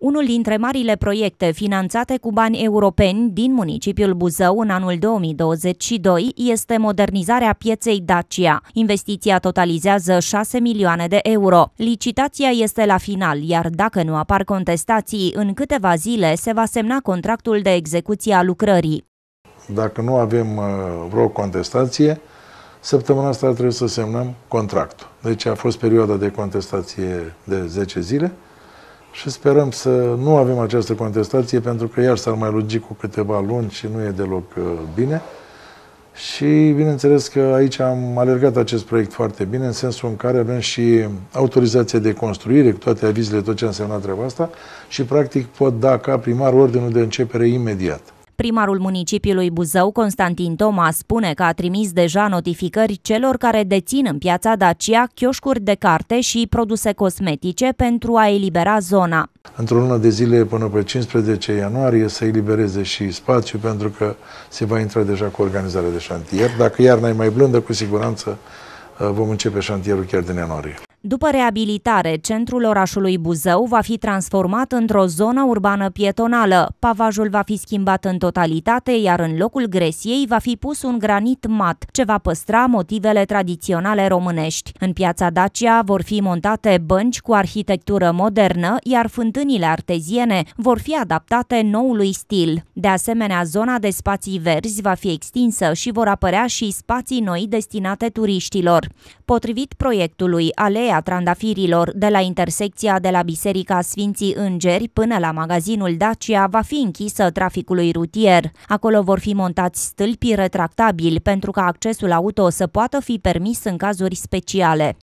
unul dintre marile proiecte finanțate cu bani europeni din municipiul Buzău în anul 2022 este modernizarea pieței Dacia. Investiția totalizează 6 milioane de euro. Licitația este la final, iar dacă nu apar contestații, în câteva zile se va semna contractul de execuție a lucrării. Dacă nu avem uh, vreo contestație, Săptămâna asta trebuie să semnăm contractul. Deci a fost perioada de contestație de 10 zile și sperăm să nu avem această contestație pentru că iar s-ar mai lungi cu câteva luni și nu e deloc uh, bine. Și bineînțeles că aici am alergat acest proiect foarte bine, în sensul în care avem și autorizația de construire, cu toate avizele, tot ce a însemnat treaba asta, și practic pot da ca primar ordinul de începere imediat. Primarul municipiului Buzău, Constantin Toma, spune că a trimis deja notificări celor care dețin în piața Dacia chioșcuri de carte și produse cosmetice pentru a elibera zona. Într-o lună de zile până pe 15 ianuarie să elibereze și spațiu pentru că se va intra deja cu organizarea de șantier. Dacă iarna e mai blândă, cu siguranță uh, vom începe șantierul chiar din ianuarie. După reabilitare, centrul orașului Buzău va fi transformat într-o zonă urbană pietonală. Pavajul va fi schimbat în totalitate, iar în locul gresiei va fi pus un granit mat, ce va păstra motivele tradiționale românești. În piața Dacia vor fi montate bănci cu arhitectură modernă, iar fântânile arteziene vor fi adaptate noului stil. De asemenea, zona de spații verzi va fi extinsă și vor apărea și spații noi destinate turiștilor. Potrivit proiectului, alea a trandafirilor de la intersecția de la Biserica Sfinții Îngeri până la magazinul Dacia va fi închisă traficului rutier. Acolo vor fi montați stâlpi retractabili pentru ca accesul auto să poată fi permis în cazuri speciale.